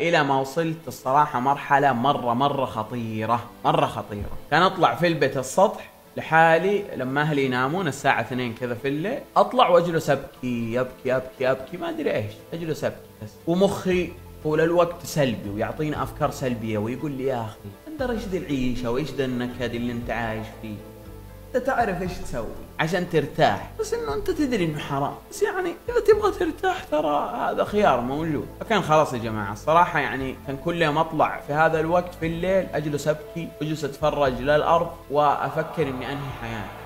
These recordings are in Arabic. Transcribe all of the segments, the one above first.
الى ما وصلت الصراحه مرحله مره مره خطيره مره خطيره كان اطلع في البيت السطح لحالي لما اهلي ينامون الساعه 2 كذا في الليل اطلع واجلس ابكي ابكي ابكي ابكي ما ادري ايش اجلس ابكي بس ومخي طول الوقت سلبي ويعطيني افكار سلبيه ويقول لي يا اخي انت ايش ذي العيشه وايش ذا النكد اللي انت عايش فيه انت تعرف ايش تسوي عشان ترتاح بس انه انت تدري انه حرام بس يعني اذا تبغى ترتاح ترى هذا خيار موجود فكان خلاص يا جماعه الصراحه يعني كان كل يوم اطلع في هذا الوقت في الليل اجلس ابكي اجلس اتفرج للارض وافكر اني انهي حياتي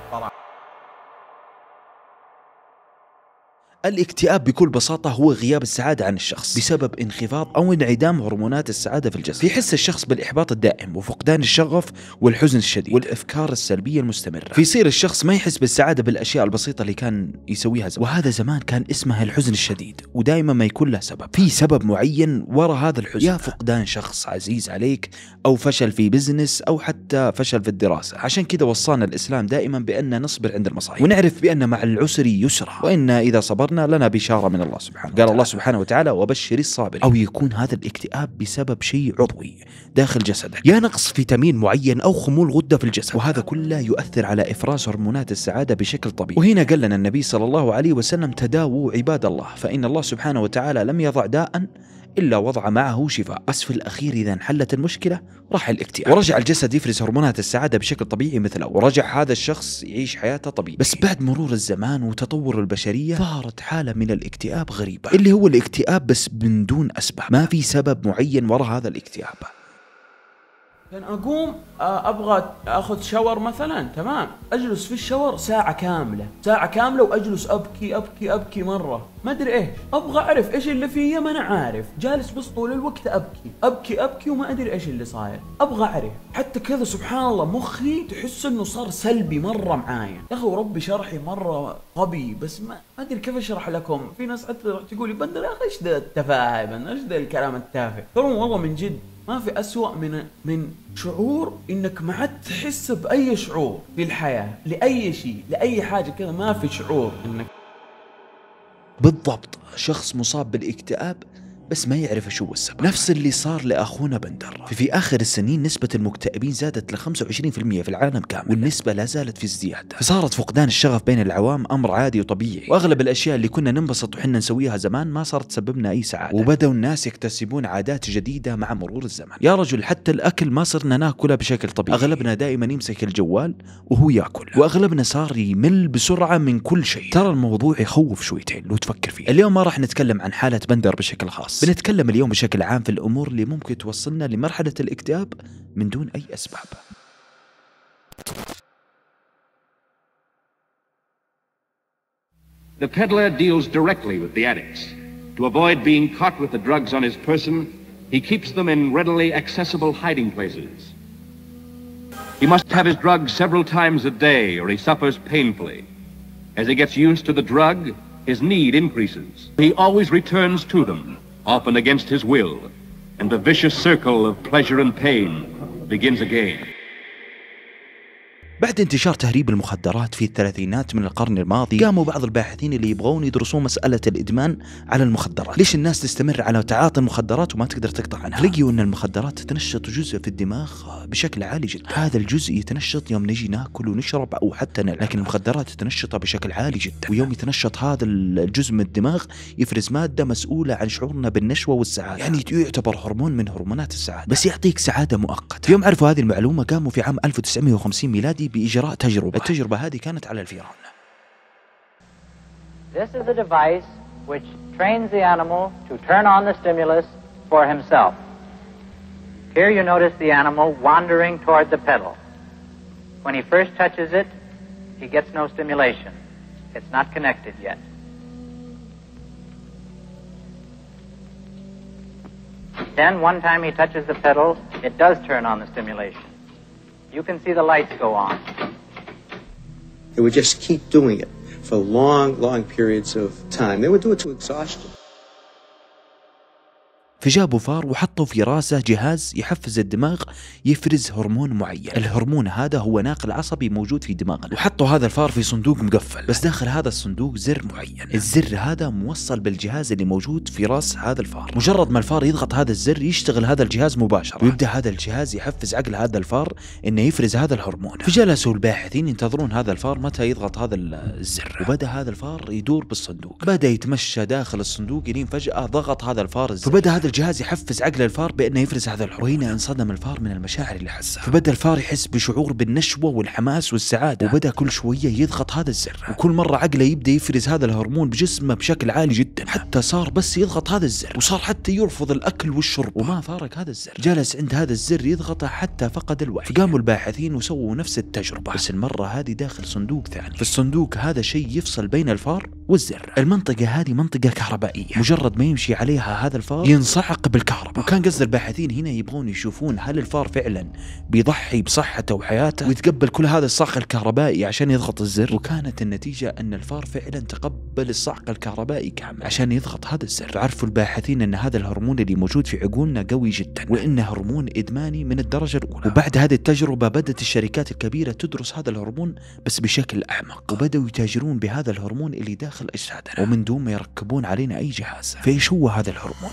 الاكتئاب بكل بساطة هو غياب السعادة عن الشخص بسبب انخفاض أو انعدام هرمونات السعادة في الجسم يحس الشخص بالإحباط الدائم وفقدان الشغف والحزن الشديد والأفكار السلبية المستمرة فيصير الشخص ما يحس بالسعادة بالأشياء البسيطة اللي كان يسويها زمان وهذا زمان كان اسمها الحزن الشديد ودائما ما يكون له سبب في سبب معين وراء هذا الحزن يا فقدان شخص عزيز عليك أو فشل في بزنس أو حتى فشل في الدراسة عشان كذا وصانا الإسلام دائما بأن نصبر عند المصائب ونعرف بأن مع العسر يسرا وإن إذا صبرنا صبرنا لنا بشاره من الله سبحانه وتعالى. قال الله سبحانه وتعالى وبشر الصابر او يكون هذا الاكتئاب بسبب شيء عضوي داخل جسدك يا نقص فيتامين معين او خمول غده في الجسد وهذا كله يؤثر على افراز هرمونات السعاده بشكل طبيعي وهنا قال لنا النبي صلى الله عليه وسلم تداووا عباد الله فان الله سبحانه وتعالى لم يضع داء إلا وضع معه شفاء في الأخير إذا انحلت المشكلة راح الاكتئاب ورجع الجسد يفرز هرمونات السعادة بشكل طبيعي مثله ورجع هذا الشخص يعيش حياته طبيعي بس بعد مرور الزمان وتطور البشرية ظهرت حالة من الاكتئاب غريبة اللي هو الاكتئاب بس من دون أسباب ما في سبب معين وراء هذا الاكتئاب لان اقوم آه، ابغى اخذ شاور مثلا تمام اجلس في الشاور ساعه كامله ساعه كامله واجلس ابكي ابكي ابكي مره ما ادري ايش ابغى اعرف ايش اللي فيا ما انا عارف جالس بس طول الوقت ابكي ابكي ابكي وما ادري ايش اللي صاير ابغى اعرف حتى كذا سبحان الله مخي تحس انه صار سلبي مره معايا يا اخي وربي شرحي مره غبي بس ما ما ادري كيف اشرح لكم في ناس حتى تقول لي بندر يا اخي ايش ذا التفاهه ايش ذا الكلام التافه ترى والله من جد ما في أسوأ من من شعور انك ما عاد تحس باي شعور في الحياه لاي شيء، لاي حاجه كذا ما في شعور انك بالضبط، شخص مصاب بالاكتئاب بس ما يعرف شو السبب نفس اللي صار لأخونا بندر في آخر السنين نسبة المكتئبين زادت ل 25% في العالم كامل والنسبة لا زالت في ازدياد فصارت فقدان الشغف بين العوام أمر عادي وطبيعي وأغلب الأشياء اللي كنا ننبسط وحنا نسويها زمان ما صارت تسببنا أي سعادة وبدأوا الناس يكتسبون عادات جديدة مع مرور الزمن يا رجل حتى الأكل ما صرنا ناكله بشكل طبيعي أغلبنا دائما يمسك الجوال وهو ياكل وأغلبنا صار يمل بسرعة من كل شيء ترى الموضوع يخوف شويتين لو تفكر فيه اليوم ما راح نتكلم عن حالة بندر بشكل خاص الشخص بنتكلم اليوم بشكل عام في الأمور اللي ممكن توصلنا لمرحلة الاكتئاب من دون أي أسباب The peddler deals directly with the addicts. To avoid being caught with the drugs on his person, he keeps them in readily accessible hiding places. He must have his drugs several times a day or he suffers painfully. As he gets used to the drug, his need increases. He always returns to them, often against his will, and the vicious circle of pleasure and pain begins again. بعد انتشار تهريب المخدرات في الثلاثينات من القرن الماضي قاموا بعض الباحثين اللي يبغون يدرسون مسألة الإدمان على المخدرات ليش الناس تستمر على تعاطي المخدرات وما تقدر تقطع عنها آه. لقيوا أن المخدرات تتنشط جزء في الدماغ بشكل عالي جدا آه. هذا الجزء يتنشط يوم نجي ناكل ونشرب أو حتى نلعب لكن المخدرات تتنشطه بشكل عالي جدا آه. ويوم يتنشط هذا الجزء من الدماغ يفرز مادة مسؤولة عن شعورنا بالنشوة والسعادة يعني يعتبر هرمون من هرمونات السعادة بس يعطيك سعادة مؤقتة يوم عرفوا هذه المعلومة قاموا في عام 1950 ميلادي هذه بإجراء تجربة التجربة هذه كانت على الفيران This is a device which trains the animal to turn on the stimulus for himself. Here you notice the animal wandering toward the pedal. When he first touches it, he gets no stimulation. It's not connected yet. Then, one time he touches the pedal, it does turn on the stimulation. You can see the lights go on. They would just keep doing it for long, long periods of time. They would do it to exhaustion. فجابوا فار وحطوا في راسه جهاز يحفز الدماغ يفرز هرمون معين الهرمون هذا هو ناقل عصبي موجود في دماغنا وحطوا هذا الفار في صندوق مقفل بس داخل هذا الصندوق زر معين الزر هذا موصل بالجهاز اللي موجود في راس هذا الفار مجرد ما الفار يضغط هذا الزر يشتغل هذا الجهاز مباشره ويبدا هذا الجهاز يحفز عقل هذا الفار انه يفرز هذا الهرمون فجلسوا الباحثين ينتظرون هذا الفار متى يضغط هذا الزر وبدا هذا الفار يدور بالصندوق بدا يتمشى داخل الصندوق لين فجاه ضغط هذا الفار الزر فبدا هذا الجهاز يحفز عقل الفار بأنه يفرز هذا الحب وهنا انصدم الفار من المشاعر اللي حسها فبدأ الفار يحس بشعور بالنشوة والحماس والسعادة وبدأ كل شوية يضغط هذا الزر وكل مرة عقله يبدأ يفرز هذا الهرمون بجسمه بشكل عالي جدا حتى صار بس يضغط هذا الزر وصار حتى يرفض الأكل والشرب وما فارق هذا الزر جلس عند هذا الزر يضغطه حتى فقد الوعي فقاموا الباحثين وسووا نفس التجربة بس المرة هذه داخل صندوق ثاني في الصندوق هذا شيء يفصل بين الفار والزر المنطقة هذه منطقة كهربائية مجرد ما يمشي عليها هذا الفار ينصح صعق بالكهرباء وكان قصد الباحثين هنا يبغون يشوفون هل الفار فعلا بيضحي بصحته وحياته ويتقبل كل هذا الصعق الكهربائي عشان يضغط الزر وكانت النتيجة أن الفار فعلا تقبل الصعق الكهربائي كامل عشان يضغط هذا الزر عرفوا الباحثين أن هذا الهرمون اللي موجود في عقولنا قوي جدا وأنه هرمون إدماني من الدرجة الأولى وبعد هذه التجربة بدأت الشركات الكبيرة تدرس هذا الهرمون بس بشكل أعمق وبدأوا يتاجرون بهذا الهرمون اللي داخل أجسادنا ومن دون ما يركبون علينا أي جهاز فإيش هو هذا الهرمون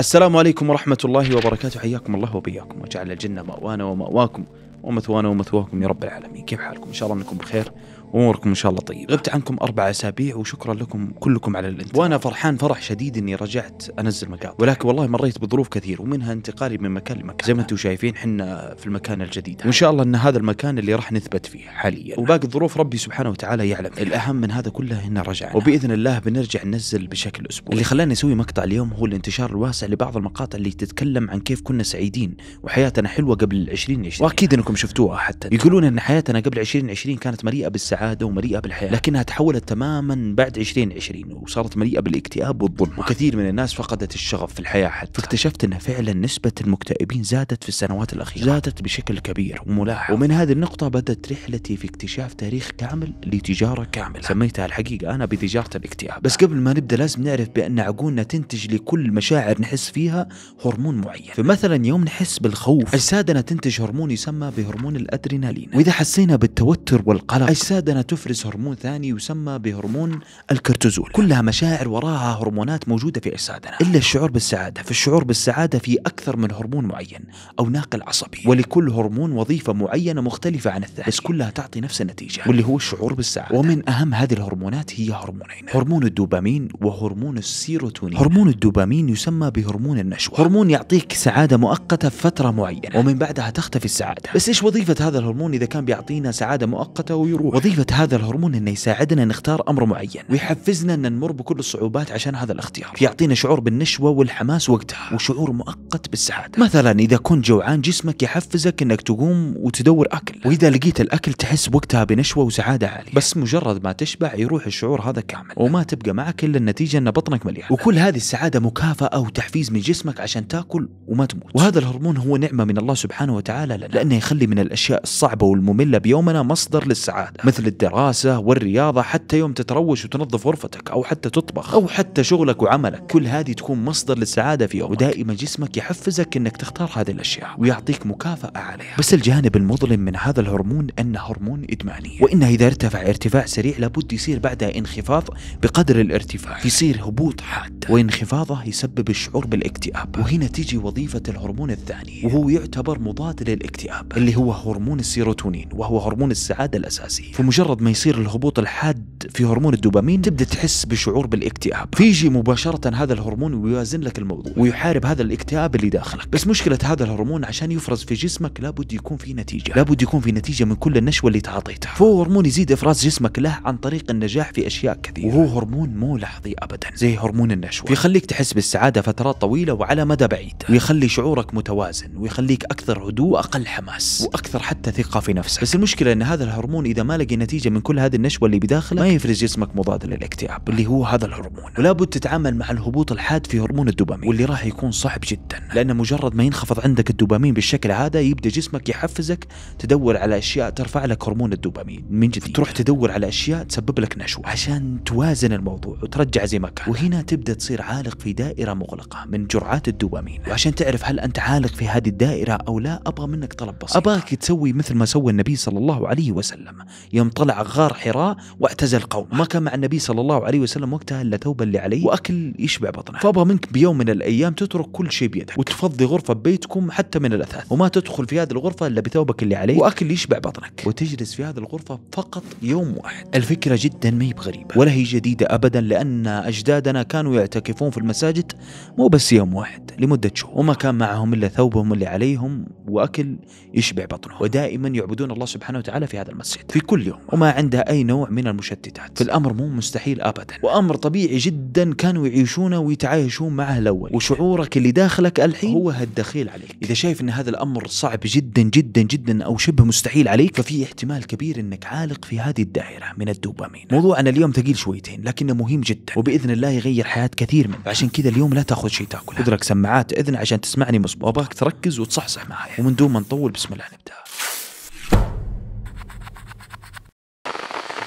السلام عليكم ورحمة الله وبركاته حياكم الله وبياكم وجعل الجنة مأوانا ومأواكم ومثوانا ومثواكم يا رب العالمين كيف حالكم إن شاء الله أنكم بخير اموركم ان شاء الله طيبه غبت عنكم اربع اسابيع وشكرا لكم كلكم على الانتظار وانا فرحان فرح شديد اني رجعت انزل مقاطع ولكن والله مريت بظروف كثير ومنها انتقالي من مكان لمكان زي ما انتم شايفين حنا في المكان الجديد وان شاء الله ان هذا المكان اللي راح نثبت فيه حاليا وباقي الظروف ربي سبحانه وتعالى يعلم فيه. الاهم من هذا كله ان رجعنا وباذن الله بنرجع ننزل بشكل اسبوعي اللي خلاني اسوي مقطع اليوم هو الانتشار الواسع لبعض المقاطع اللي تتكلم عن كيف كنا سعيدين وحياتنا حلوه قبل 2020 واكيد انكم شفتوها حتى يقولون ان حياتنا قبل 2020 كانت مليئه بالسعاده بالسعادة ومليئة بالحياة لكنها تحولت تماما بعد 2020 وصارت مليئة بالاكتئاب والظلم وكثير من الناس فقدت الشغف في الحياة حتى فاكتشفت أن فعلا نسبة المكتئبين زادت في السنوات الأخيرة زادت بشكل كبير وملاحظ ومن هذه النقطة بدأت رحلتي في اكتشاف تاريخ كامل لتجارة كاملة سميتها الحقيقة أنا بتجارة الاكتئاب بس قبل ما نبدأ لازم نعرف بأن عقولنا تنتج لكل مشاعر نحس فيها هرمون معين فمثلا يوم نحس بالخوف أجسادنا تنتج هرمون يسمى بهرمون الأدرينالين وإذا حسينا بالتوتر والقلق عندنا تفرز هرمون ثاني يسمى بهرمون الكورتيزول كلها مشاعر وراها هرمونات موجودة في أجسادنا إلا الشعور بالسعادة فالشعور بالسعادة في أكثر من هرمون معين أو ناقل عصبي ولكل هرمون وظيفة معينة مختلفة عن الثاني بس كلها تعطي نفس النتيجة واللي هو الشعور بالسعادة ومن أهم هذه الهرمونات هي هرمونين هرمون الدوبامين وهرمون السيروتونين هرمون الدوبامين يسمى بهرمون النشوة هرمون يعطيك سعادة مؤقتة فترة معينة ومن بعدها تختفي السعادة بس إيش وظيفة هذا الهرمون إذا كان بيعطينا سعادة مؤقتة ويروح وظيفة وظيفة هذا الهرمون انه يساعدنا نختار امر معين ويحفزنا ان نمر بكل الصعوبات عشان هذا الاختيار يعطينا شعور بالنشوة والحماس وقتها وشعور مؤقت بالسعادة مثلا اذا كنت جوعان جسمك يحفزك انك تقوم وتدور اكل واذا لقيت الاكل تحس وقتها بنشوة وسعادة عالية بس مجرد ما تشبع يروح الشعور هذا كامل وما تبقى معك الا النتيجة ان بطنك مليان وكل هذه السعادة مكافأة وتحفيز من جسمك عشان تاكل وما تموت وهذا الهرمون هو نعمة من الله سبحانه وتعالى لنا لانه يخلي من الاشياء الصعبة والمملة بيومنا مصدر للسعادة مثل للدراسة والرياضة حتى يوم تتروش وتنظف غرفتك أو حتى تطبخ أو حتى شغلك وعملك كل هذه تكون مصدر للسعادة في يومك ودائما جسمك يحفزك أنك تختار هذه الأشياء ويعطيك مكافأة عليها بس الجانب المظلم من هذا الهرمون أنه هرمون إدماني وإنه إذا ارتفع ارتفاع سريع لابد يصير بعدها انخفاض بقدر الارتفاع يصير هبوط حاد وانخفاضه يسبب الشعور بالاكتئاب وهنا تيجي وظيفة الهرمون الثاني وهو يعتبر مضاد للاكتئاب اللي هو هرمون السيروتونين وهو هرمون السعادة الأساسي فمجرد مجرد ما يصير الهبوط الحاد في هرمون الدوبامين تبدا تحس بشعور بالاكتئاب فيجي مباشره هذا الهرمون ويوازن لك الموضوع ويحارب هذا الاكتئاب اللي داخلك بس مشكله هذا الهرمون عشان يفرز في جسمك لابد يكون في نتيجه لابد يكون في نتيجه من كل النشوه اللي تعاطيتها فهو هرمون يزيد افراز جسمك له عن طريق النجاح في اشياء كثيره وهو هرمون مو لحظي ابدا زي هرمون النشوه يخليك تحس بالسعاده فترات طويله وعلى مدى بعيد ويخلي شعورك متوازن ويخليك اكثر هدوء اقل حماس واكثر حتى ثقه في نفسك بس المشكله ان هذا الهرمون اذا ما لقي نتيجه من كل هذه النشوه اللي بداخلك ما يفرز جسمك مضاد للاكتئاب اللي هو هذا الهرمون ولا بد تتعامل مع الهبوط الحاد في هرمون الدوبامين واللي راح يكون صعب جدا لان مجرد ما ينخفض عندك الدوبامين بالشكل هذا يبدا جسمك يحفزك تدور على اشياء ترفع لك هرمون الدوبامين من جديد تروح تدور على اشياء تسبب لك نشوه عشان توازن الموضوع وترجع زي ما كان وهنا تبدا تصير عالق في دائره مغلقه من جرعات الدوبامين وعشان تعرف هل انت عالق في هذه الدائره او لا ابغى منك طلب بسيط ابغاك تسوي مثل ما سوى النبي صلى الله عليه وسلم يوم طلع غار حراء واعتزل قومه ما كان مع النبي صلى الله عليه وسلم وقتها الا توبه اللي عليه واكل يشبع بطنه فابغى منك بيوم من الايام تترك كل شيء بيدك وتفضي غرفه ببيتكم حتى من الاثاث وما تدخل في هذه الغرفه الا بثوبك اللي عليه واكل يشبع بطنك وتجلس في هذه الغرفه فقط يوم واحد الفكره جدا ما هي بغريبه ولا هي جديده ابدا لان اجدادنا كانوا يعتكفون في المساجد مو بس يوم واحد لمده شهور وما كان معهم الا ثوبهم اللي عليهم واكل يشبع بطنه ودائما يعبدون الله سبحانه وتعالى في هذا المسجد في كل يوم وما عندها أي نوع من المشتتات فالأمر مو مستحيل أبدا وأمر طبيعي جدا كانوا يعيشونه ويتعايشون معه الأول وشعورك اللي داخلك الحين هو هالدخيل عليك إذا شايف أن هذا الأمر صعب جدا جدا جدا أو شبه مستحيل عليك ففي احتمال كبير أنك عالق في هذه الدائرة من الدوبامين موضوعنا اليوم ثقيل شويتين لكنه مهم جدا وبإذن الله يغير حياة كثير منك عشان كذا اليوم لا تاخذ شيء تاكله ادرك سماعات إذن عشان تسمعني مصب وأباك تركز وتصحصح معايا ومن دون ما نطول بسم الله نبدأ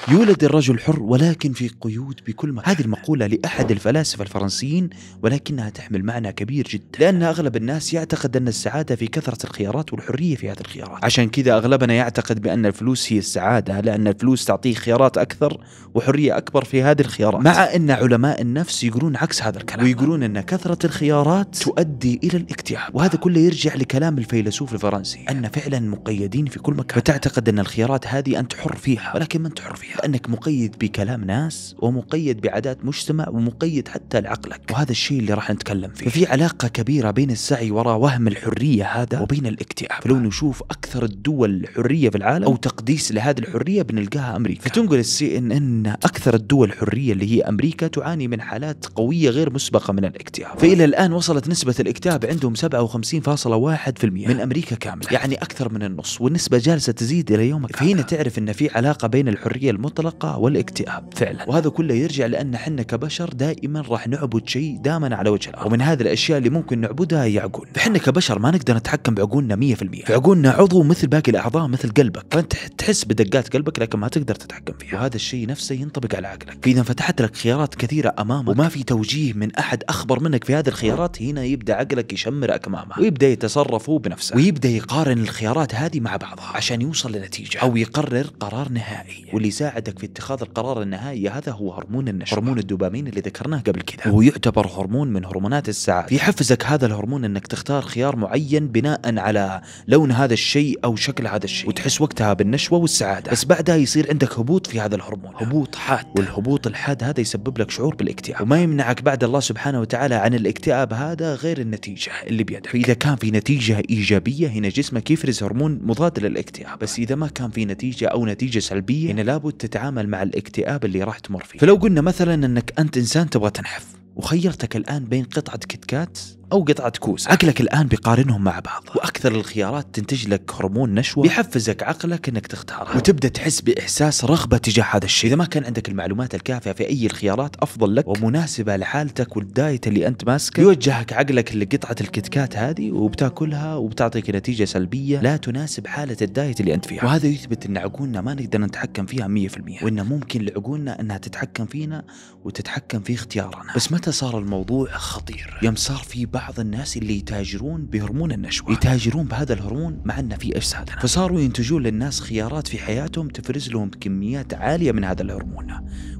يولد الرجل حر ولكن في قيود بكل ما هذه المقولة لأحد الفلاسفة الفرنسيين ولكنها تحمل معنى كبير جدا لأن أغلب الناس يعتقد أن السعادة في كثرة الخيارات والحرية في هذه الخيارات عشان كذا أغلبنا يعتقد بأن الفلوس هي السعادة لأن الفلوس تعطيه خيارات أكثر وحرية أكبر في هذه الخيارات مع أن علماء النفس يقولون عكس هذا الكلام ويقولون أن كثرة الخيارات تؤدي إلى الاكتئاب وهذا كله يرجع لكلام الفيلسوف الفرنسي أن فعلا مقيدين في كل مكان فتعتقد أن الخيارات هذه أنت حر فيها ولكن ما أنت حر فيها لأنك مقيد بكلام ناس ومقيد بعادات مجتمع ومقيد حتى لعقلك وهذا الشيء اللي راح نتكلم فيه ففي علاقة كبيرة بين السعي وراء وهم الحرية هذا وبين الاكتئاب فلو نشوف أكثر الدول حرية في العالم أو تقديس لهذه الحرية بنلقاها أمريكا فتنقل السي إن إن أكثر الدول حرية اللي هي أمريكا تعاني من حالات قوية غير مسبقة من الاكتئاب فإلى الآن وصلت نسبة الاكتئاب عندهم 57.1% من أمريكا كاملة يعني أكثر من النص والنسبة جالسة تزيد إلى يومك فهنا تعرف أن في علاقة بين الحرية المطلقة والاكتئاب فعلا وهذا كله يرجع لأن احنا كبشر دائما راح نعبد شيء دائما على وجه الأرض ومن هذه الأشياء اللي ممكن نعبدها هي عقول احنا كبشر ما نقدر نتحكم بعقولنا 100% عقولنا عضو مثل باقي الأعضاء مثل قلبك فأنت تحس بدقات قلبك لكن ما تقدر تتحكم فيها وهذا الشيء نفسه ينطبق على عقلك فإذا فتحت لك خيارات كثيرة أمامك وما في توجيه من أحد أخبر منك في هذه الخيارات هنا يبدأ عقلك يشمر اكمامه ويبدأ يتصرف هو بنفسه ويبدأ يقارن الخيارات هذه مع بعضها عشان يوصل لنتيجة أو يقرر قرار نهائي واللي يساعد يساعدك في اتخاذ القرار النهائي هذا هو هرمون النشوة هرمون الدوبامين اللي ذكرناه قبل كذا وهو يعتبر هرمون من هرمونات السعادة يحفزك هذا الهرمون انك تختار خيار معين بناء على لون هذا الشيء او شكل هذا الشيء وتحس وقتها بالنشوة والسعادة بس بعدها يصير عندك هبوط في هذا الهرمون هبوط حاد والهبوط الحاد هذا يسبب لك شعور بالاكتئاب وما يمنعك بعد الله سبحانه وتعالى عن الاكتئاب هذا غير النتيجة اللي بيدك فإذا كان في نتيجة إيجابية هنا جسمك يفرز هرمون مضاد للاكتئاب بس إذا ما كان في نتيجة أو نتيجة سلبية هنا لابد تتعامل مع الاكتئاب اللي راح تمر فيه فلو قلنا مثلا انك انت انسان تبغى تنحف وخيرتك الان بين قطعه كتكات أو قطعة كوس عقلك الآن بيقارنهم مع بعض وأكثر الخيارات تنتج لك هرمون نشوة يحفزك عقلك أنك تختارها وتبدأ تحس بإحساس رغبة تجاه هذا الشيء إذا ما كان عندك المعلومات الكافية في أي الخيارات أفضل لك ومناسبة لحالتك والدايت اللي أنت ماسكه يوجهك عقلك لقطعة الكتكات هذه وبتاكلها وبتعطيك نتيجة سلبية لا تناسب حالة الدايت اللي أنت فيها وهذا يثبت أن عقولنا ما نقدر نتحكم فيها 100% وأن ممكن لعقولنا أنها تتحكم فينا وتتحكم في اختيارنا بس متى صار الموضوع خطير يوم صار في بعض بعض الناس اللي يتاجرون بهرمون النشوة يتاجرون بهذا الهرمون مع أنه في أجسادنا فصاروا ينتجون للناس خيارات في حياتهم تفرز لهم كميات عالية من هذا الهرمون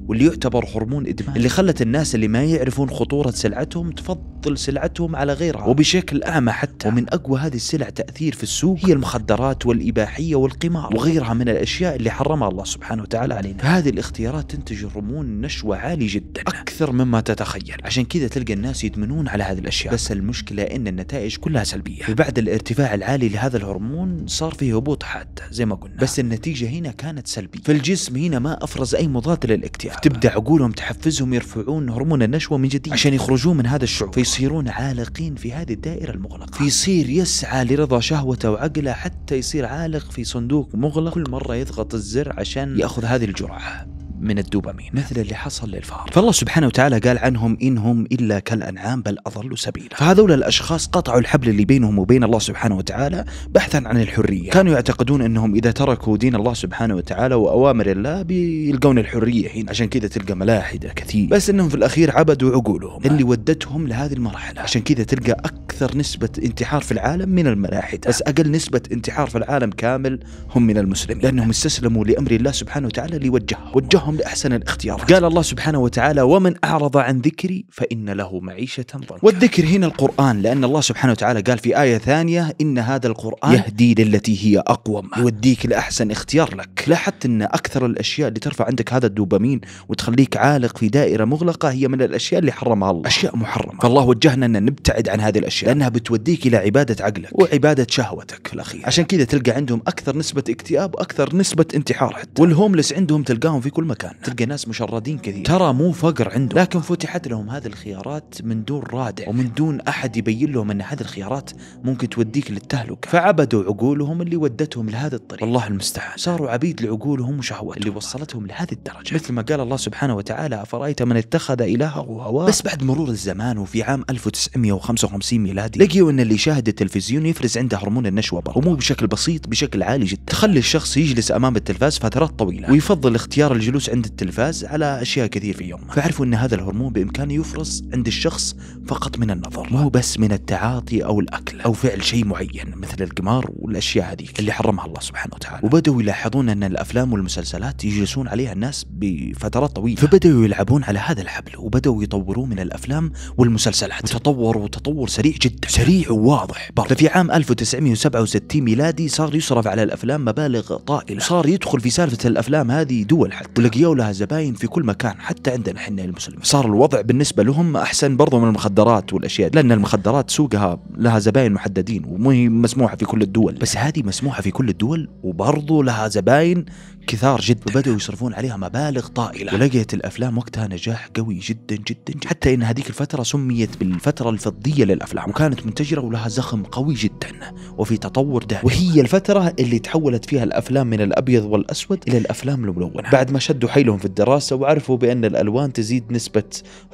واللي يعتبر هرمون إدمان اللي خلت الناس اللي ما يعرفون خطورة سلعتهم تفضل سلعتهم على غيرها وبشكل أعمى حتى ومن أقوى هذه السلع تأثير في السوق هي المخدرات والإباحية والقمار وغيرها من الأشياء اللي حرمها الله سبحانه وتعالى علينا فهذه الاختيارات تنتج هرمون نشوة عالي جدا أكثر مما تتخيل عشان كذا تلقى الناس يدمنون على هذه الأشياء بس المشكلة إن النتائج كلها سلبية وبعد الارتفاع العالي لهذا الهرمون صار فيه هبوط حاد زي ما قلنا بس النتيجة هنا كانت سلبية فالجسم هنا ما أفرز أي مضاد للاكتئاب تبدأ عقولهم تحفزهم يرفعون هرمون النشوة من جديد عشان يخرجون من هذا الشعور فيصيرون عالقين في هذه الدائرة المغلقة فيصير يسعى لرضا شهوته وعقله حتى يصير عالق في صندوق مغلق كل مرة يضغط الزر عشان يأخذ هذه الجرعة من الدوبامين مثل اللي حصل للفار فالله سبحانه وتعالى قال عنهم إنهم إلا كالأنعام بل أضلوا سبيلا فهذول الأشخاص قطعوا الحبل اللي بينهم وبين الله سبحانه وتعالى بحثا عن الحرية كانوا يعتقدون أنهم إذا تركوا دين الله سبحانه وتعالى وأوامر الله بيلقون الحرية هنا عشان كذا تلقى ملاحدة كثير بس أنهم في الأخير عبدوا عقولهم نعم. اللي ودتهم لهذه المرحلة عشان كذا تلقى أكثر نسبة انتحار في العالم من الملاحدة بس أقل نسبة انتحار في العالم كامل هم من المسلمين لأنهم استسلموا لأمر الله سبحانه وتعالى اللي وجههم وجههم ووفقهم لأحسن الاختيارات قال الله سبحانه وتعالى ومن أعرض عن ذكري فإن له معيشة ضنكا والذكر هنا القرآن لأن الله سبحانه وتعالى قال في آية ثانية إن هذا القرآن يهدي للتي هي أقوم يوديك لأحسن اختيار لك لاحظت أن أكثر الأشياء اللي ترفع عندك هذا الدوبامين وتخليك عالق في دائرة مغلقة هي من الأشياء اللي حرمها الله أشياء محرمة فالله وجهنا أن نبتعد عن هذه الأشياء لأنها بتوديك إلى عبادة عقلك وعبادة شهوتك في الأخير عشان كذا تلقى عندهم أكثر نسبة اكتئاب وأكثر نسبة انتحار حتى والهوملس عندهم تلقاهم في كل مكان مكاننا تلقى ناس مشردين كثير ترى مو فقر عندهم لكن فتحت لهم هذه الخيارات من دون رادع ومن دون أحد يبين لهم أن هذه الخيارات ممكن توديك للتهلكة فعبدوا عقولهم اللي ودتهم لهذا الطريق والله المستعان صاروا عبيد لعقولهم وشهوتهم اللي وصلتهم لهذه الدرجة مثل ما قال الله سبحانه وتعالى أفرأيت من اتخذ إلهه هواه بس بعد مرور الزمان وفي عام 1955 ميلادي لقيوا أن اللي يشاهد التلفزيون يفرز عنده هرمون النشوة برضه ومو بشكل بسيط بشكل عالي جدا تخلي الشخص يجلس أمام التلفاز فترات طويلة ويفضل اختيار الجلوس عند التلفاز على اشياء كثير في يومه فعرفوا ان هذا الهرمون بامكانه يفرز عند الشخص فقط من النظر مو بس من التعاطي او الاكل او فعل شيء معين مثل القمار والاشياء هذيك اللي حرمها الله سبحانه وتعالى وبداوا يلاحظون ان الافلام والمسلسلات يجلسون عليها الناس بفترات طويله فبداوا يلعبون على هذا الحبل وبداوا يطورون من الافلام والمسلسلات وتطور تطور سريع جدا سريع وواضح برضه ففي عام 1967 ميلادي صار يصرف على الافلام مبالغ طائله صار يدخل في سالفه الافلام هذه دول حتى لقيوا لها زباين في كل مكان حتى عندنا احنا المسلمين صار الوضع بالنسبه لهم احسن برضو من المخدرات والاشياء لان المخدرات سوقها لها زباين محددين ومو هي مسموحه في كل الدول بس هذه مسموحه في كل الدول وبرضو لها زباين كثار جدا وبدأوا يصرفون عليها مبالغ طائلة ولقيت الأفلام وقتها نجاح قوي جدا جدا, جدا. حتى إن هذيك الفترة سميت بالفترة الفضية للأفلام وكانت منتجرة ولها زخم قوي جدا وفي تطور دائم وهي الفترة اللي تحولت فيها الأفلام من الأبيض والأسود إلى الأفلام الملونة بعد ما شدوا حيلهم في الدراسة وعرفوا بأن الألوان تزيد نسبة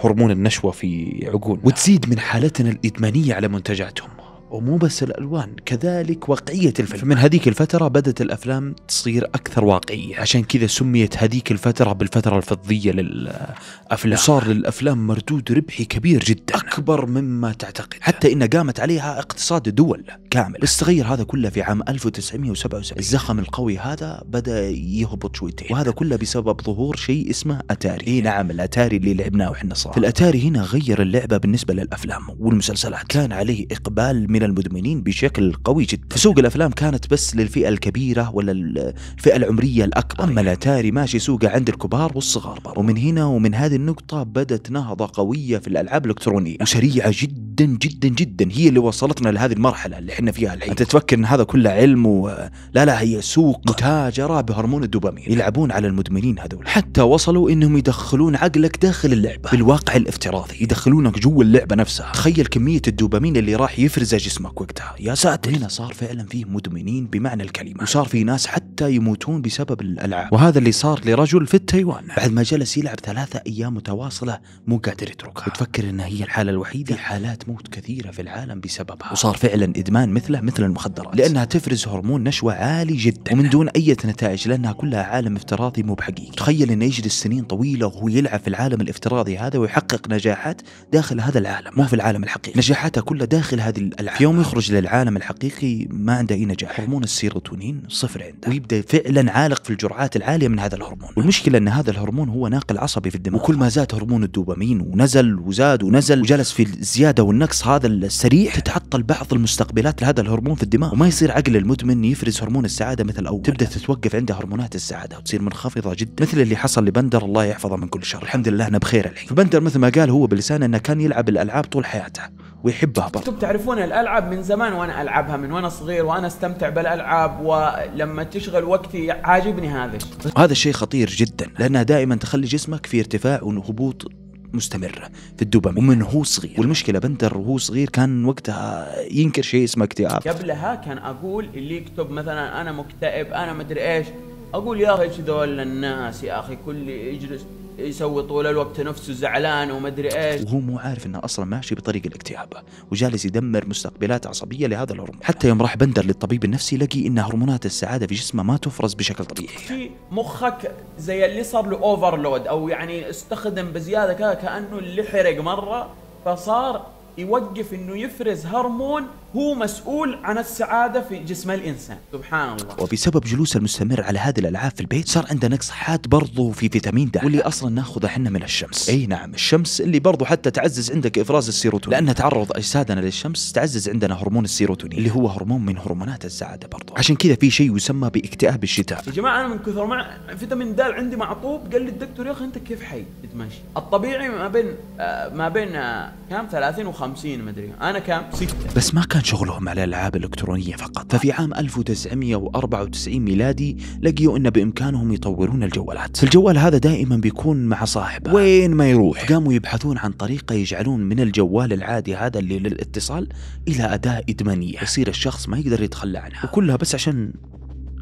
هرمون النشوة في عقولنا وتزيد من حالتنا الإدمانية على منتجاتهم ومو بس الالوان كذلك واقعيه الفيلم فمن هذيك الفتره بدات الافلام تصير اكثر واقعيه عشان كذا سميت هذيك الفتره بالفتره الفضيه للافلام وصار للافلام مردود ربحي كبير جدا اكبر مما تعتقد حتى ان قامت عليها اقتصاد دول كامل تغير هذا كله في عام 1977 الزخم القوي هذا بدا يهبط شويتين وهذا كله بسبب ظهور شيء اسمه اتاري اي نعم الاتاري اللي لعبناه واحنا صغار الاتاري هنا غير اللعبه بالنسبه للافلام والمسلسلات كان عليه اقبال من المدمنين بشكل قوي جدا فسوق الافلام كانت بس للفئه الكبيره ولا الفئه العمريه الاكبر اما الاتاري ماشي سوقه عند الكبار والصغار برضه ومن هنا ومن هذه النقطه بدت نهضه قويه في الالعاب الالكترونيه وسريعه جدا جدا جدا هي اللي وصلتنا لهذه المرحله اللي احنا فيها الحين انت تفكر ان هذا كله علم و... لا لا هي سوق متاجره نعم. بهرمون الدوبامين يلعبون على المدمنين هذول حتى وصلوا انهم يدخلون عقلك داخل اللعبه بالواقع الافتراضي يدخلونك جوا اللعبه نفسها تخيل كميه الدوبامين اللي راح يفرزه جسمك وقتها يا ساتر هنا صار فعلا فيه مدمنين بمعنى الكلمه وصار في ناس حتى يموتون بسبب الالعاب وهذا اللي صار لرجل في تايوان بعد ما جلس يلعب ثلاثه ايام متواصله مو قادر يتركها وتفكر انها هي الحاله الوحيده في حالات موت كثيره في العالم بسببها وصار فعلا ادمان ادمان مثله مثل المخدرات لانها تفرز هرمون نشوه عالي جدا ومن دون اي نتائج لانها كلها عالم افتراضي مو بحقيقي تخيل انه يجلس سنين طويله وهو يلعب في العالم الافتراضي هذا ويحقق نجاحات داخل هذا العالم مو في العالم الحقيقي نجاحاته كلها داخل هذه الالعاب يوم يخرج للعالم الحقيقي ما عنده اي نجاح هرمون السيروتونين صفر عنده ويبدا فعلا عالق في الجرعات العاليه من هذا الهرمون والمشكله ان هذا الهرمون هو ناقل عصبي في الدماغ وكل ما زاد هرمون الدوبامين ونزل وزاد ونزل وجلس في الزياده والنقص هذا السريع تتعطل بعض المستقبلات مثل هذا الهرمون في الدماغ وما يصير عقل المدمن يفرز هرمون السعاده مثل اول تبدا تتوقف عنده هرمونات السعاده وتصير منخفضه جدا مثل اللي حصل لبندر الله يحفظه من كل شر الحمد لله انا بخير الحين فبندر مثل ما قال هو بلسانه انه كان يلعب الالعاب طول حياته ويحبها برضه انتم تعرفون الالعاب من زمان وانا العبها من وانا صغير وانا استمتع بالالعاب ولما تشغل وقتي عاجبني هذا الشيء هذا الشيء خطير جدا لانها دائما تخلي جسمك في ارتفاع وهبوط مستمرة في الدوبامين ومن هو صغير والمشكلة بندر وهو صغير كان وقتها ينكر شيء اسمه اكتئاب قبلها كان أقول اللي يكتب مثلا أنا مكتئب أنا مدري إيش أقول يا أخي إيش ذول الناس يا أخي كل يجلس يسوي طول الوقت نفسه زعلان وما ادري ايش وهو مو عارف انه اصلا ماشي بطريق الاكتئاب وجالس يدمر مستقبلات عصبيه لهذا الهرمون حتى يوم راح بندر للطبيب النفسي لقي ان هرمونات السعاده في جسمه ما تفرز بشكل طبيعي في مخك زي اللي صار له اوفرلود او يعني استخدم بزياده كذا كانه اللي حرق مره فصار يوقف انه يفرز هرمون هو مسؤول عن السعاده في جسم الانسان سبحان الله وبسبب جلوسه المستمر على هذه الالعاب في البيت صار عنده نقص حاد برضه في فيتامين د واللي اصلا ناخذه احنا من الشمس اي نعم الشمس اللي برضه حتى تعزز عندك افراز السيروتونين لان تعرض اجسادنا للشمس تعزز عندنا هرمون السيروتونين اللي هو هرمون من هرمونات السعاده برضه عشان كذا في شيء يسمى باكتئاب الشتاء يا جماعه انا من كثر ما فيتامين د عندي معطوب قال لي الدكتور يا اخي انت كيف حي قلت ماشي الطبيعي ما بين آه، ما بين آه، كم 30 و 50 مدري انا كم ستة بس ما كان شغلهم على الالعاب الالكترونيه فقط، ففي عام 1994 ميلادي لقيوا ان بامكانهم يطورون الجوالات، الجوال هذا دائما بيكون مع صاحبه وين ما يروح، قاموا يبحثون عن طريقه يجعلون من الجوال العادي هذا اللي للاتصال الى اداه ادمانيه، يصير الشخص ما يقدر يتخلى عنها، وكلها بس عشان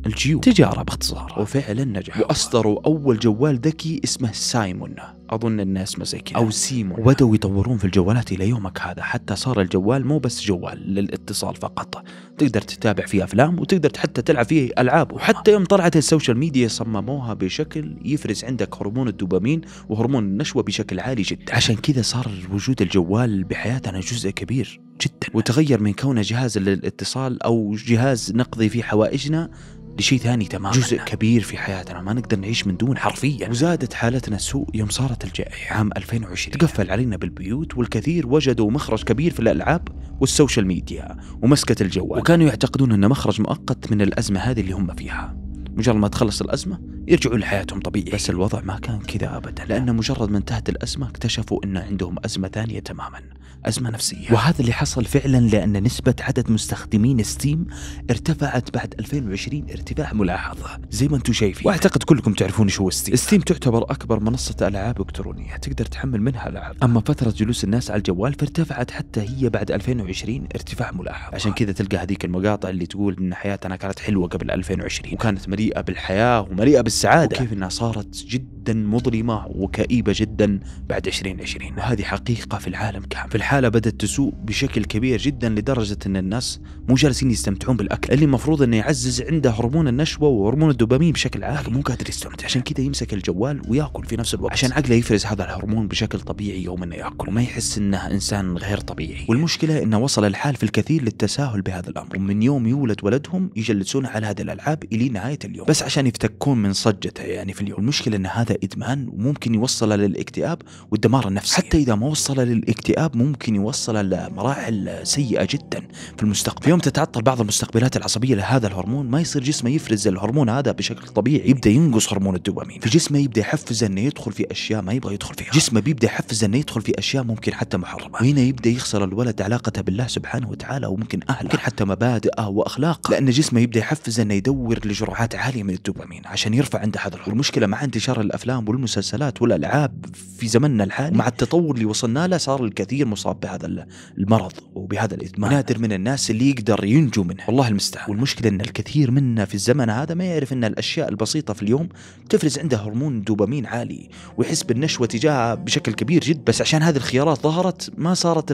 الجيوب تجارة باختصار وفعلا نجح وأصدروا أول جوال ذكي اسمه سايمون أظن الناس مزيكي أو سيمون وبدأوا يطورون في الجوالات إلى يومك هذا حتى صار الجوال مو بس جوال للاتصال فقط تقدر تتابع فيه أفلام وتقدر حتى تلعب فيه ألعاب وحتى يوم طلعت السوشيال ميديا صمموها بشكل يفرز عندك هرمون الدوبامين وهرمون النشوة بشكل عالي جدا عشان كذا صار وجود الجوال بحياتنا جزء كبير جدا وتغير من كونه جهاز للاتصال او جهاز نقضي فيه حوائجنا لشيء ثاني تماما جزء كبير في حياتنا ما نقدر نعيش من دون حرفيا وزادت حالتنا السوء يوم صارت الجائحة عام 2020 تقفل علينا بالبيوت والكثير وجدوا مخرج كبير في الألعاب والسوشيال ميديا ومسكة الجوال وكانوا يعتقدون أنه مخرج مؤقت من الأزمة هذه اللي هم فيها مجرد ما تخلص الأزمة يرجعون لحياتهم طبيعي بس الوضع ما كان كذا أبدا لأن مجرد ما انتهت الأزمة اكتشفوا أن عندهم أزمة ثانية تماما أزمة نفسية وهذا اللي حصل فعلا لأن نسبة عدد مستخدمين ستيم ارتفعت بعد 2020 ارتفاع ملاحظ زي ما انتم شايفين واعتقد كلكم تعرفون شو ستيم ستيم تعتبر أكبر منصة ألعاب إلكترونية تقدر تحمل منها ألعاب أما فترة جلوس الناس على الجوال فارتفعت حتى هي بعد 2020 ارتفاع ملاحظ عشان كذا تلقى هذيك المقاطع اللي تقول أن حياتنا كانت حلوة قبل 2020 وكانت مليئة مليئة بالحياة ومليئة بالسعادة وكيف أنها صارت جدا مظلمة وكئيبة جدا بعد 2020 وهذه حقيقة في العالم كامل في الحالة بدأت تسوء بشكل كبير جدا لدرجة أن الناس مو جالسين يستمتعون بالأكل اللي المفروض أنه يعزز عنده هرمون النشوة وهرمون الدوبامين بشكل عام لكن مو قادر يستمتع عشان كذا يمسك الجوال وياكل في نفس الوقت عشان عقله يفرز هذا الهرمون بشكل طبيعي يوم انه ياكل وما يحس انه انسان غير طبيعي والمشكله انه وصل الحال في الكثير للتساهل بهذا الامر ومن يوم يولد ولدهم يجلسون على هذه الالعاب الى نهايه اليوم اليوم بس عشان يفتكون من صجته يعني في اليوم المشكلة أن هذا إدمان وممكن يوصله للاكتئاب والدمار النفسي حتى إذا ما وصل للاكتئاب ممكن يوصله لمراحل سيئة جدا في المستقبل في يوم تتعطل بعض المستقبلات العصبية لهذا الهرمون ما يصير جسمه يفرز الهرمون هذا بشكل طبيعي يبدأ ينقص هرمون الدوبامين فجسمه يبدأ يحفزه أنه يدخل في أشياء ما يبغى يدخل فيها جسمه بيبدأ يحفزه أنه يدخل في أشياء ممكن حتى محرمة وهنا يبدأ يخسر الولد علاقته بالله سبحانه وتعالى وممكن أهله ممكن حتى مبادئه وأخلاقه لأن جسمه يبدأ يحفز أنه يدور لجرعات عاليه من الدوبامين عشان يرفع عنده هذا الهرمون والمشكله مع انتشار الافلام والمسلسلات والالعاب في زمننا الحالي مع التطور اللي وصلنا له صار الكثير مصاب بهذا المرض وبهذا الادمان نادر من الناس اللي يقدر ينجو منه والله المستعان والمشكله ان الكثير منا في الزمن هذا ما يعرف ان الاشياء البسيطه في اليوم تفرز عنده هرمون دوبامين عالي ويحس بالنشوه تجاهها بشكل كبير جدا بس عشان هذه الخيارات ظهرت ما صارت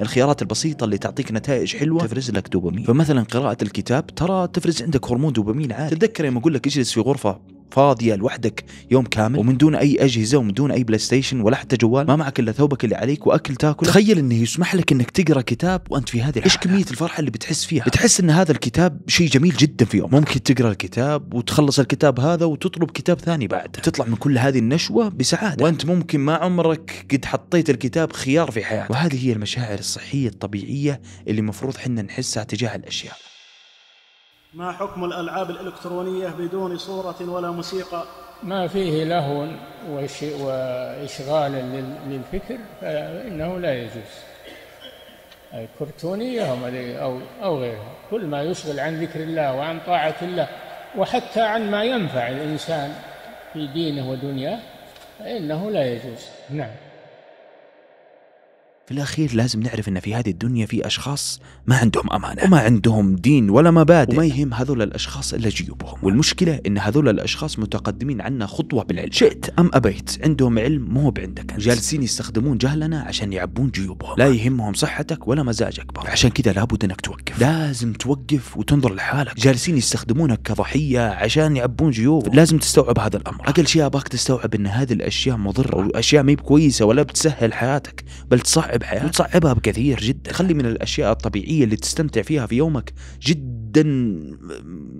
الخيارات البسيطه اللي تعطيك نتائج حلوه تفرز لك دوبامين فمثلا قراءه الكتاب ترى تفرز عندك هرمون دوبامين عالي اتذكر يوم اقول لك اجلس في غرفه فاضيه لوحدك يوم كامل ومن دون اي اجهزه ومن دون اي بلاي ستيشن ولا حتى جوال ما معك الا ثوبك اللي عليك واكل تاكل تخيل انه يسمح لك انك تقرا كتاب وانت في هذه الحاله ايش كميه الفرحه اللي بتحس فيها بتحس ان هذا الكتاب شيء جميل جدا في يوم ممكن تقرا الكتاب وتخلص الكتاب هذا وتطلب كتاب ثاني بعد تطلع من كل هذه النشوه بسعاده وانت ممكن ما عمرك قد حطيت الكتاب خيار في حياتك وهذه هي المشاعر الصحيه الطبيعيه اللي المفروض حنا نحسها تجاه الاشياء ما حكم الألعاب الإلكترونية بدون صورة ولا موسيقى ما فيه لهو وإشغال للفكر فإنه لا يجوز أي كرتونية أو أو غيرها كل ما يشغل عن ذكر الله وعن طاعة الله وحتى عن ما ينفع الإنسان في دينه ودنياه فإنه لا يجوز نعم في الأخير لازم نعرف أن في هذه الدنيا في أشخاص ما عندهم أمانة وما عندهم دين ولا مبادئ وما يهم هذول الأشخاص إلا جيوبهم والمشكلة أن هذول الأشخاص متقدمين عنا خطوة بالعلم شئت أم أبيت عندهم علم مو بعندك أنت جالسين يستخدمون جهلنا عشان يعبون جيوبهم لا يهمهم صحتك ولا مزاجك برضه عشان كذا لابد أنك توقف لازم توقف وتنظر لحالك جالسين يستخدمونك كضحية عشان يعبون جيوبهم لازم تستوعب هذا الأمر أقل شيء أباك تستوعب أن هذه الأشياء مضرة وأشياء ما كويسة ولا بتسهل حياتك بل تصعب تصعبها حياتك وتصعبها بكثير جدا خلي من الاشياء الطبيعيه اللي تستمتع فيها في يومك جدا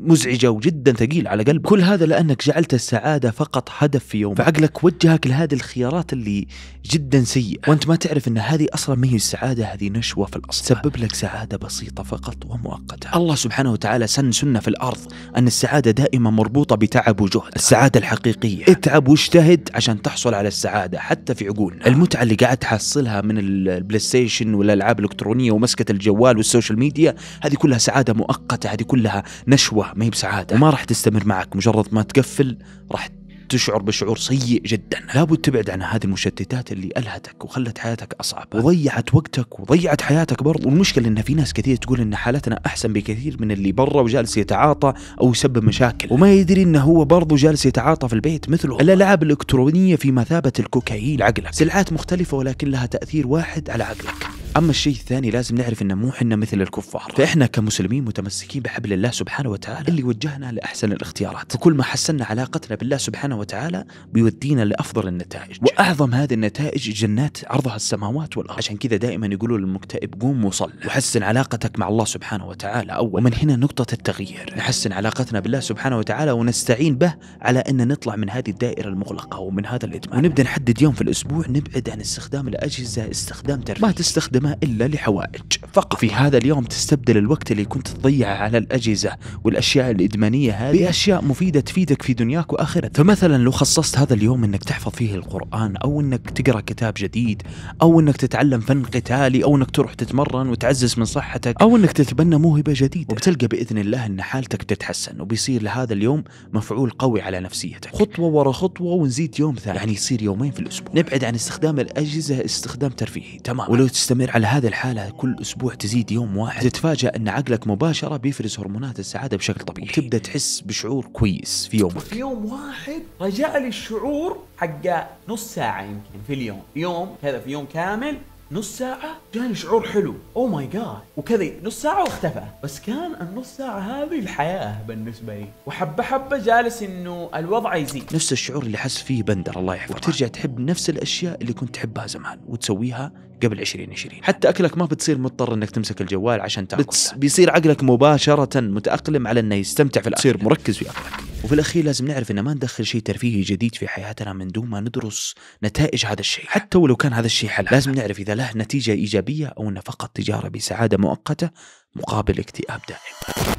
مزعجه وجدا ثقيل على قلبك كل هذا لانك جعلت السعاده فقط هدف في يومك فعقلك وجهك لهذه الخيارات اللي جدا سيئه وانت ما تعرف ان هذه اصلا ما هي السعاده هذه نشوه في الاصل تسبب لك سعاده بسيطه فقط ومؤقته الله سبحانه وتعالى سن سنه في الارض ان السعاده دائما مربوطه بتعب وجهد السعاده الحقيقيه اتعب واجتهد عشان تحصل على السعاده حتى في عقولنا المتعه اللي قاعد تحصلها من البلاي ستيشن والالعاب الالكترونيه ومسكه الجوال والسوشيال ميديا هذه كلها سعاده مؤقته هذه كلها نشوه ما هي بسعاده وما راح تستمر معك مجرد ما تقفل راح تشعر بشعور سيء جدا لابد تبعد عن هذه المشتتات اللي ألهتك وخلت حياتك أصعب وضيعت وقتك وضيعت حياتك برضه والمشكلة إن في ناس كثير تقول إن حالتنا أحسن بكثير من اللي برا وجالس يتعاطى أو يسبب مشاكل وما يدري إنه هو برضه جالس يتعاطى في البيت مثله الألعاب الإلكترونية في مثابة الكوكايين عقلك سلعات مختلفة ولكن لها تأثير واحد على عقلك اما الشيء الثاني لازم نعرف انه مو حنا مثل الكفار فاحنا كمسلمين متمسكين بحبل الله سبحانه وتعالى اللي وجهنا لاحسن الاختيارات وكل ما حسنا علاقتنا بالله سبحانه وتعالى بيودينا لافضل النتائج واعظم هذه النتائج جنات عرضها السماوات والارض عشان كذا دائما يقولوا للمكتئب قوم وصل وحسن علاقتك مع الله سبحانه وتعالى اول ومن هنا نقطه التغيير نحسن علاقتنا بالله سبحانه وتعالى ونستعين به على ان نطلع من هذه الدائره المغلقه ومن هذا الادمان ونبدا نحدد يوم في الاسبوع نبعد عن استخدام الاجهزه استخدام ترفيه ما تستخدم تستخدمها إلا لحوائج فقط في هذا اليوم تستبدل الوقت اللي كنت تضيعه على الأجهزة والأشياء الإدمانية هذه بأشياء مفيدة تفيدك في دنياك وآخرتك فمثلا لو خصصت هذا اليوم أنك تحفظ فيه القرآن أو أنك تقرأ كتاب جديد أو أنك تتعلم فن قتالي أو أنك تروح تتمرن وتعزز من صحتك أو أنك تتبنى موهبة جديدة وبتلقى بإذن الله أن حالتك تتحسن وبيصير لهذا اليوم مفعول قوي على نفسيتك خطوة ورا خطوة ونزيد يوم ثاني يعني يصير يومين في الأسبوع نبعد عن استخدام الأجهزة استخدام ترفيهي تمام ولو تستمر على هذه الحالة كل أسبوع تزيد يوم واحد تتفاجأ أن عقلك مباشرة بيفرز هرمونات السعادة بشكل طبيعي تبدأ تحس بشعور كويس في يومك في يوم واحد رجع لي الشعور حق نص ساعة يمكن في اليوم في يوم كذا في يوم كامل نص ساعة جاني شعور حلو، او ماي جاد، وكذا نص ساعة واختفى، بس كان النص ساعة هذه الحياة بالنسبة لي، وحبة حبة جالس انه الوضع يزيد. نفس الشعور اللي حس فيه بندر الله يحفظه، وترجع تحب نفس الاشياء اللي كنت تحبها زمان وتسويها قبل 2020 حتى اكلك ما بتصير مضطر انك تمسك الجوال عشان تاكل بتس... بيصير عقلك مباشره متاقلم على انه يستمتع في الاكل تصير مركز في اكلك وفي الاخير لازم نعرف ان ما ندخل شيء ترفيهي جديد في حياتنا من دون ما ندرس نتائج هذا الشيء حتى ولو كان هذا الشيء حلال لازم نعرف اذا له نتيجه ايجابيه او انه فقط تجاره بسعاده مؤقته مقابل اكتئاب دائم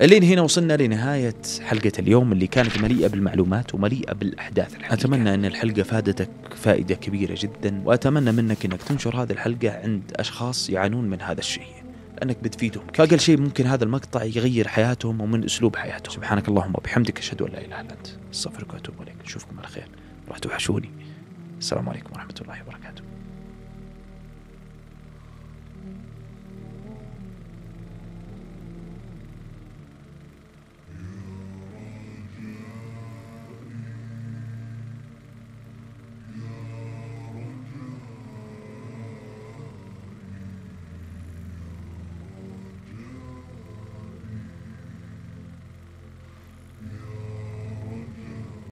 الين هنا وصلنا لنهاية حلقة اليوم اللي كانت مليئة بالمعلومات ومليئة بالأحداث الحقيقة. أتمنى أن الحلقة فادتك فائدة كبيرة جدا وأتمنى منك أنك تنشر هذه الحلقة عند أشخاص يعانون من هذا الشيء انك بتفيدهم كاقل شيء ممكن هذا المقطع يغير حياتهم ومن اسلوب حياتهم سبحانك اللهم وبحمدك اشهد ان لا اله الا انت استغفرك واتوب اليك نشوفكم على خير راح توحشوني السلام عليكم ورحمه الله وبركاته